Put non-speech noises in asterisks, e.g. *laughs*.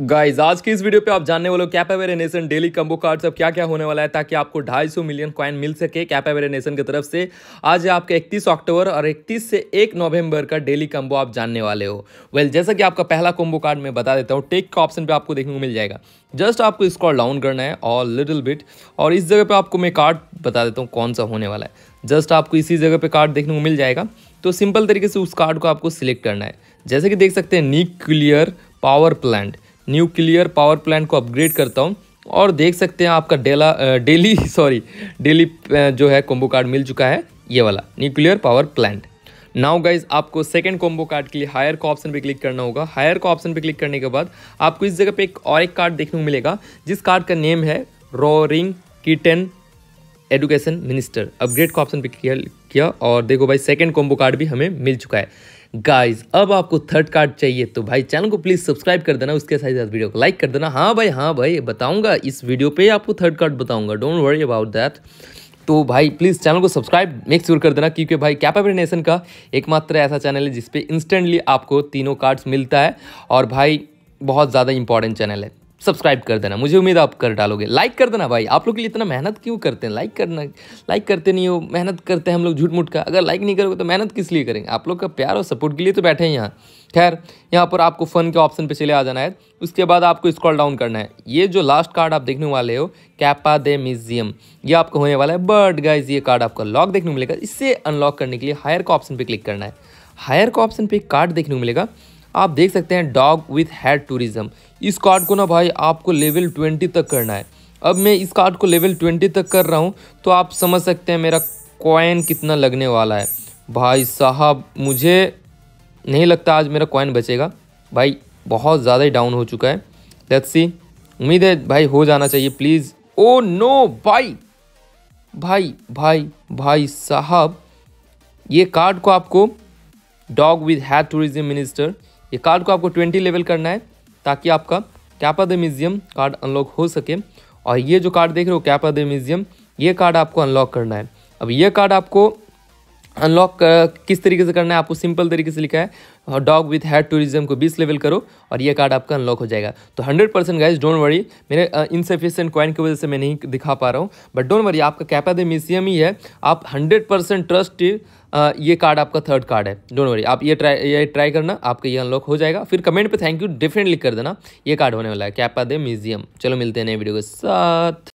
guys आज की इस वीडियो पे आप जानने वाले cap cap nation daily combo card अब क्या क्या होने वाला है ताकि आपको 250 मिलियन क्वाइन मिल सके कैप नेशन की तरफ से आज आपका 31 अक्टूबर और 31 से 1 नवंबर का डेली कम्बो आप जानने वाले हो वेल well, जैसा कि आपका पहला कोम्बो कार्ड मैं बता देता हूँ टेक का ऑप्शन पर आपको देखने को मिल जाएगा जस्ट आपको इसको डाउन करना है और लिटिल बिट और इस जगह पर आपको मैं कार्ड बता देता हूँ कौन सा होने वाला है जस्ट आपको इसी जगह पर कार्ड देखने को मिल जाएगा तो सिंपल तरीके से उस कार्ड को आपको सिलेक्ट करना है जैसे कि देख सकते हैं nuclear power plant nuclear power plant को अपग्रेड करता हूँ और देख सकते हैं आपका डेला डेली सॉरी *laughs* डेली जो है कॉम्बो कार्ड मिल चुका है ये वाला nuclear power plant now guys आपको सेकेंड कॉम्बो कार्ड के लिए हायर का ऑप्शन पे क्लिक करना होगा हायर का ऑप्शन पे क्लिक करने के बाद आपको इस जगह पे एक और एक कार्ड देखने को मिलेगा जिस कार्ड का नेम है roaring kitten education minister upgrade का ऑप्शन पे किया और देखो भाई सेकेंड कॉम्बो कार्ड भी हमें मिल चुका है गाइज अब आपको थर्ड कार्ड चाहिए तो भाई चैनल को प्लीज़ सब्सक्राइब कर देना उसके साथ साथ वीडियो को लाइक कर देना हाँ भाई हाँ भाई बताऊंगा इस वीडियो पे आपको थर्ड कार्ड बताऊंगा डोंट वरी अबाउट दैट तो भाई प्लीज़ चैनल को सब्सक्राइब मेक श्योर कर देना क्योंकि भाई कैपेबल नेशन का एकमात्र ऐसा चैनल है जिसपे इंस्टेंटली आपको तीनों कार्ड्स मिलता है और भाई बहुत ज़्यादा इंपॉर्टेंट चैनल है सब्सक्राइब कर देना मुझे उम्मीद आप कर डालोगे लाइक कर देना भाई आप लोग के लिए इतना मेहनत क्यों करते हैं लाइक करना लाइक करते नहीं हो मेहनत करते हैं हम लोग झूठ मूठ का अगर लाइक नहीं करोगे तो मेहनत किस लिए करेंगे आप लोग का प्यार और सपोर्ट के लिए तो बैठे हैं यहाँ खैर यहाँ पर आपको फ़न के ऑप्शन पर चले आ जाना है उसके बाद आपको स्क्रॉल डाउन करना है ये जो लास्ट कार्ड आप देखने वाले हो कैपा दे म्यूजियम ये आपको होने वाला है बर्ड गाइज ये कार्ड आपका लॉक देखने को मिलेगा इससे अनलॉक करने के लिए हायर का ऑप्शन पर क्लिक करना है हायर का ऑप्शन पर कार्ड देखने को मिलेगा आप देख सकते हैं डॉग विथ हेड टूरिज्म इस कार्ड को ना भाई आपको लेवल ट्वेंटी तक करना है अब मैं इस कार्ड को लेवल ट्वेंटी तक कर रहा हूँ तो आप समझ सकते हैं मेरा कॉइन कितना लगने वाला है भाई साहब मुझे नहीं लगता आज मेरा कॉइन बचेगा भाई बहुत ज़्यादा ही डाउन हो चुका है लेट्स सी उम्मीद है भाई हो जाना चाहिए प्लीज़ ओ नो भाई भाई भाई भाई साहब ये कार्ड को आपको dog with head tourism minister ये कार्ड को आपको ट्वेंटी लेवल करना है ताकि आपका kappa the museum card unlock हो सके और ये जो कार्ड देख रहे हो कैपा द म्यूजियम ये कार्ड आपको अनलॉक करना है अब ये कार्ड आपको अनलॉक किस तरीके से करना है आपको सिंपल तरीके से लिखा है डॉग विथ हेड टूरिज्म को 20 लेवल करो और ये कार्ड आपका अनलॉक हो जाएगा तो 100 परसेंट गाइज डोंट वरी मेरे इनसफिशियंट क्वाइन की वजह से मैं नहीं दिखा पा रहा हूँ बट डोंट वरी आपका कैपा द म्यूजियम ही है आप 100 परसेंट ट्रस्ट ये कार्ड आपका थर्ड कार्ड है डोंट वरी आप ये ट्राई ये ट्राई करना आपका ये अनलॉक हो जाएगा फिर कमेंट पर थैंक यू लिख कर देना ये कार्ड होने वाला है कैपा द म्यूजियम चलो मिलते हैं नए वीडियो के साथ